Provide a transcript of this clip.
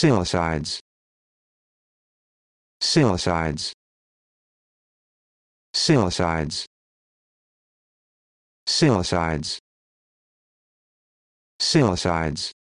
silicides silicides silicides silicides silicides